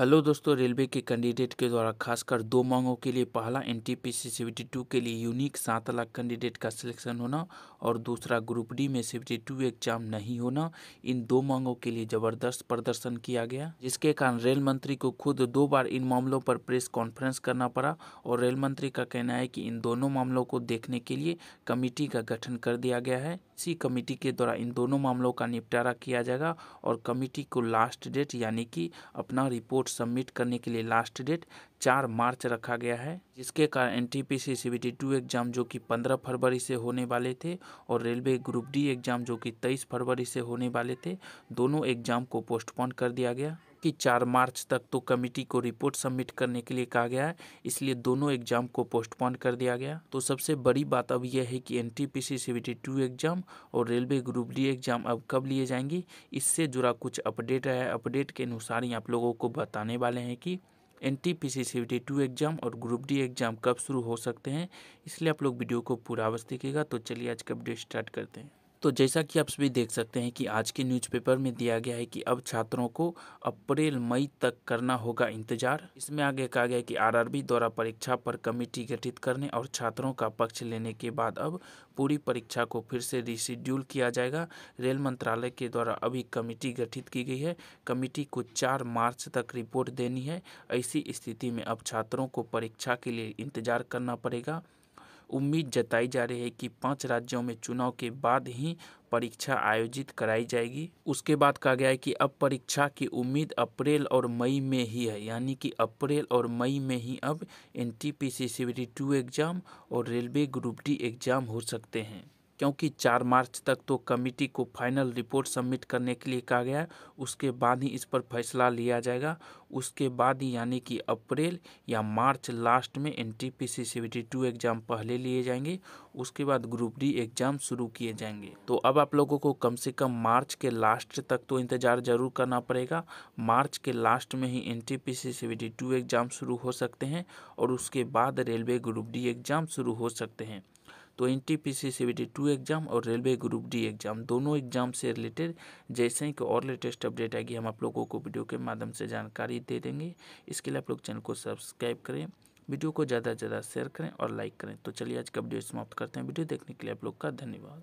hello दोस्तों railway के candidate के द्वारा खासकर दो मांगों के लिए पहला N T P C seventy two के लिए यूनिक सात लाख कैंडिडेट का सिलेक्शन होना और दूसरा ग्रुप डी में सेवेंटी टू एग्जाम नहीं होना इन दो मांगों के लिए जबरदस्त प्रदर्शन किया गया जिसके कारण रेल मंत्री को खुद दो बार इन मामलों पर प्रेस कॉन्फ्रेंस करना पड़ा और रेल मंत्री का कहना है कि इन दोनों मामलों को देखने के लिए कमेटी का गठन कर दिया गया है सी कमेटी के द्वारा इन दोनों मामलों का निपटारा किया जाएगा और कमेटी को लास्ट डेट यानी कि अपना रिपोर्ट सबमिट करने के लिए लास्ट डेट चार मार्च रखा गया है जिसके कारण N T P C C B T two exam जो कि पंद्रह फरवरी से होने वाले थे और रेलवे ग्रुप डी एग्जाम जो कि तेईस फरवरी से होने वाले थे दोनों एग्जाम को पोस्टपोन कर दिया गया कि चार मार्च तक तो कमेटी को रिपोर्ट सबमिट करने के लिए कहा गया है इसलिए दोनों एग्जाम को पोस्टपोन कर दिया गया तो सबसे बड़ी बात अब यह है कि एन टी पी एग्जाम और रेलवे ग्रुप डी एग्जाम अब कब लिए जाएंगी इससे जुड़ा कुछ अपडेट है अपडेट के अनुसार ही आप लोगों को बताने वाले हैं कि N T P C C two exam और ग्रुप डी एग्जाम कब शुरू हो सकते हैं इसलिए आप लोग वीडियो को पूरा अवश्य देखिएगा तो चलिए आज का वीडियो स्टार्ट करते हैं तो जैसा कि आप सभी देख सकते हैं कि आज के न्यूज़पेपर में दिया गया है कि अब छात्रों को अप्रैल मई तक करना होगा इंतजार इसमें आगे कहा गया कि आरआरबी द्वारा परीक्षा पर कमेटी गठित करने और छात्रों का पक्ष लेने के बाद अब पूरी परीक्षा को फिर से रिशेड्यूल किया जाएगा रेल मंत्रालय के द्वारा अभी कमेटी गठित की गई है कमेटी को चार मार्च तक रिपोर्ट देनी है ऐसी स्थिति में अब छात्रों को परीक्षा के लिए इंतजार करना पड़ेगा उम्मीद जताई जा रही है कि पांच राज्यों में चुनाव के बाद ही परीक्षा आयोजित कराई जाएगी उसके बाद कहा गया है कि अब परीक्षा की उम्मीद अप्रैल और मई में ही है यानी कि अप्रैल और मई में ही अब N T P C C two exam और रेलवे ग्रुप डी एग्ज़ाम हो सकते हैं क्योंकि चार मार्च तक तो कमेटी को फाइनल रिपोर्ट सबमिट करने के लिए कहा गया उसके बाद ही इस पर फैसला लिया जाएगा उसके बाद ही यानी कि अप्रैल या मार्च लास्ट में N T P C seventy two exam पहले लिए जाएंगे उसके बाद ग्रुप डी एग्ज़ाम शुरू किए जाएंगे तो अब आप लोगों को कम से कम मार्च के लास्ट तक तो इंतज़ार ज़रूर करना पड़ेगा मार्च के लास्ट में ही N T P C seventy two exam शुरू हो सकते हैं और उसके बाद रेलवे ग्रुप डी एग्ज़ाम शुरू हो सकते हैं तो N T P C C B T two exam और रेलवे ग्रुप डी एग्जाम दोनों एग्जाम से रिलेटेड जैसे ही कि और लेटेस्ट अपडेट आएगी हम आप लोगों को वीडियो के माध्यम से जानकारी दे देंगे इसके लिए आप लोग चैनल को सब्सक्राइब करें वीडियो को ज़्यादा से ज़्यादा शेयर करें और लाइक करें तो चलिए आज का वीडियो समाप्त करते हैं वीडियो देखने के लिए आप लोग का धन्यवाद